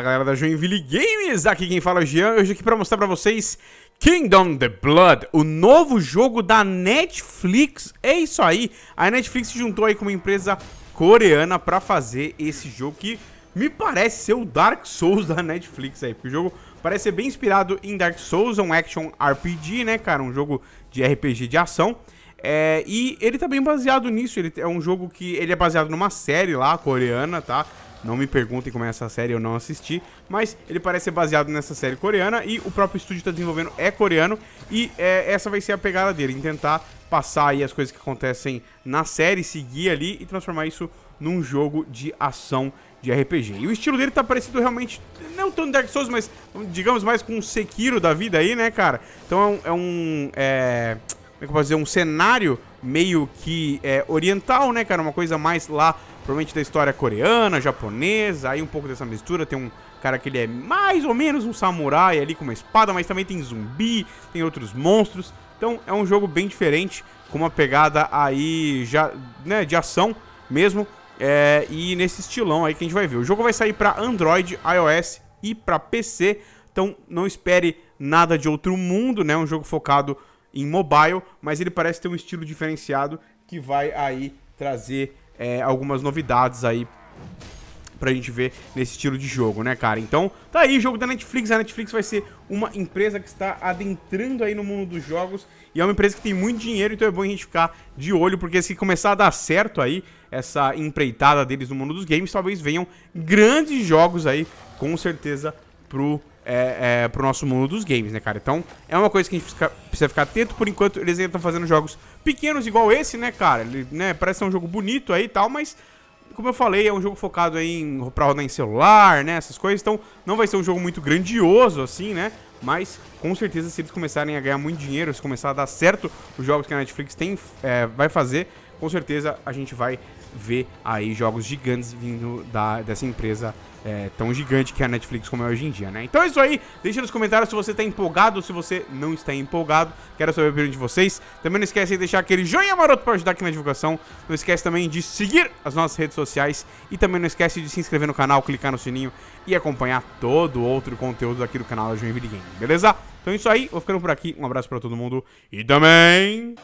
Fala galera da Joinville Games, aqui quem fala é o Jean, hoje aqui para mostrar para vocês Kingdom the Blood, o novo jogo da Netflix. É isso aí. A Netflix se juntou aí com uma empresa coreana para fazer esse jogo que me parece ser o Dark Souls da Netflix aí, porque o jogo parece ser bem inspirado em Dark Souls, um action RPG, né, cara, um jogo de RPG de ação. É, e ele tá bem baseado nisso, ele é um jogo que ele é baseado numa série lá coreana, tá? Não me perguntem como é essa série, eu não assisti, mas ele parece ser baseado nessa série coreana e o próprio estúdio está desenvolvendo é coreano e é, essa vai ser a pegada dele, em tentar passar aí as coisas que acontecem na série, seguir ali e transformar isso num jogo de ação de RPG. E o estilo dele tá parecido realmente, não tão Dark Souls, mas digamos mais com um Sekiro da vida aí, né, cara? Então é um... É um é, como é que eu posso dizer? Um cenário meio que é, oriental, né, cara? Uma coisa mais lá provavelmente da história coreana, japonesa, aí um pouco dessa mistura, tem um cara que ele é mais ou menos um samurai ali com uma espada, mas também tem zumbi, tem outros monstros. Então é um jogo bem diferente, com uma pegada aí já, né, de ação mesmo, é, e nesse estilão aí que a gente vai ver. O jogo vai sair para Android, iOS e para PC, então não espere nada de outro mundo, né? Um jogo focado em mobile, mas ele parece ter um estilo diferenciado que vai aí trazer é, algumas novidades aí pra gente ver nesse estilo de jogo, né, cara? Então, tá aí o jogo da Netflix. A Netflix vai ser uma empresa que está adentrando aí no mundo dos jogos e é uma empresa que tem muito dinheiro, então é bom a gente ficar de olho, porque se começar a dar certo aí essa empreitada deles no mundo dos games, talvez venham grandes jogos aí, com certeza, pro é, é, pro nosso mundo dos games, né, cara? Então, é uma coisa que a gente precisa, precisa ficar atento. Por enquanto, eles ainda estão fazendo jogos pequenos igual esse, né, cara? Ele, né, parece ser um jogo bonito aí e tal, mas... Como eu falei, é um jogo focado aí em, pra rodar em celular, né, essas coisas. Então, não vai ser um jogo muito grandioso, assim, né? Mas, com certeza, se eles começarem a ganhar muito dinheiro, se começar a dar certo os jogos que a Netflix tem, é, vai fazer com certeza a gente vai ver aí jogos gigantes vindo da, dessa empresa é, tão gigante que é a Netflix como é hoje em dia, né? Então é isso aí, deixa nos comentários se você está empolgado ou se você não está empolgado, quero saber a opinião de vocês. Também não esquece de deixar aquele joinha maroto para ajudar aqui na divulgação, não esquece também de seguir as nossas redes sociais e também não esquece de se inscrever no canal, clicar no sininho e acompanhar todo outro conteúdo aqui do canal da Joinville Game, beleza? Então é isso aí, vou ficando por aqui, um abraço para todo mundo e também...